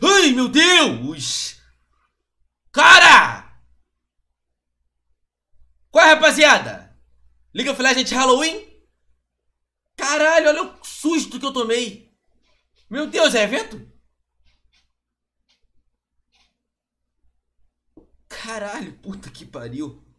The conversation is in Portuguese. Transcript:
Ai, meu Deus! Cara! Qual é, rapaziada? o of gente. É Halloween? Caralho, olha o susto que eu tomei. Meu Deus, é evento? Caralho, puta que pariu.